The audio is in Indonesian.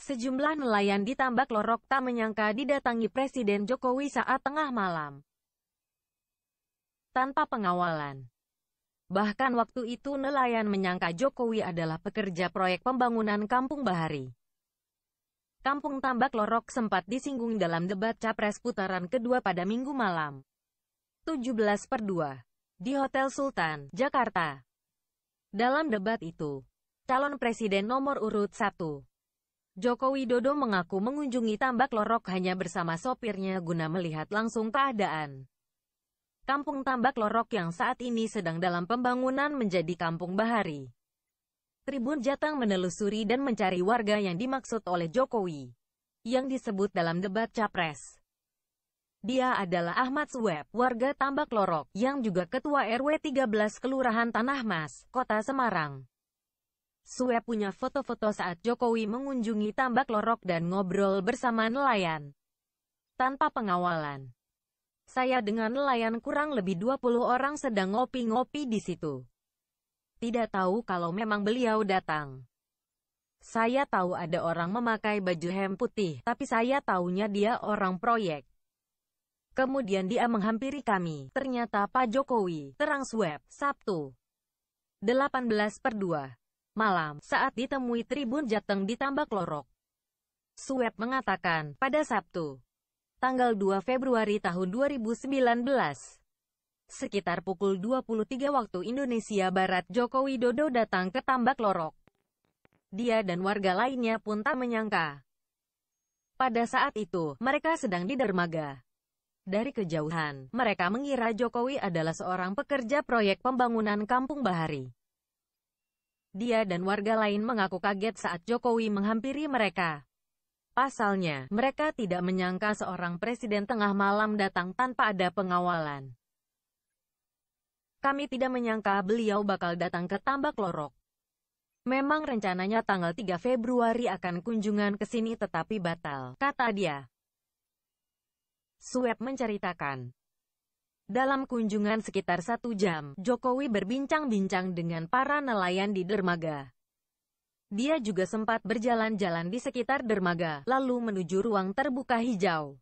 Sejumlah nelayan di Tambak Lorok tak menyangka didatangi Presiden Jokowi saat tengah malam. Tanpa pengawalan. Bahkan waktu itu nelayan menyangka Jokowi adalah pekerja proyek pembangunan Kampung Bahari. Kampung Tambak Lorok sempat disinggung dalam debat Capres putaran kedua pada minggu malam. 17 per 2 di Hotel Sultan, Jakarta. Dalam debat itu, calon presiden nomor urut 1, Joko Widodo mengaku mengunjungi Tambak Lorok hanya bersama sopirnya guna melihat langsung keadaan. Kampung Tambak Lorok yang saat ini sedang dalam pembangunan menjadi Kampung Bahari. Tribun Jateng menelusuri dan mencari warga yang dimaksud oleh Jokowi, yang disebut dalam debat Capres. Dia adalah Ahmad Sueb, warga Tambak Lorok, yang juga ketua RW 13 Kelurahan Tanah Mas, Kota Semarang. Sueb punya foto-foto saat Jokowi mengunjungi Tambak Lorok dan ngobrol bersama nelayan. Tanpa pengawalan. Saya dengan nelayan kurang lebih 20 orang sedang ngopi-ngopi di situ tidak tahu kalau memang beliau datang. Saya tahu ada orang memakai baju hem putih, tapi saya tahunya dia orang proyek. Kemudian dia menghampiri kami, ternyata Pak Jokowi, terang swab, Sabtu. 18 per 2. Malam, saat ditemui Tribun Jateng ditambah klorok. Lorok. mengatakan, pada Sabtu, tanggal 2 Februari tahun 2019, Sekitar pukul 23 waktu Indonesia Barat Joko Widodo datang ke Tambak Lorok. Dia dan warga lainnya pun tak menyangka. Pada saat itu, mereka sedang di dermaga. Dari kejauhan, mereka mengira Jokowi adalah seorang pekerja proyek pembangunan Kampung Bahari. Dia dan warga lain mengaku kaget saat Jokowi menghampiri mereka. Pasalnya, mereka tidak menyangka seorang presiden tengah malam datang tanpa ada pengawalan. Kami tidak menyangka beliau bakal datang ke Tambak Lorok. Memang rencananya tanggal 3 Februari akan kunjungan ke sini tetapi batal, kata dia. Sueb menceritakan. Dalam kunjungan sekitar satu jam, Jokowi berbincang-bincang dengan para nelayan di dermaga. Dia juga sempat berjalan-jalan di sekitar dermaga, lalu menuju ruang terbuka hijau.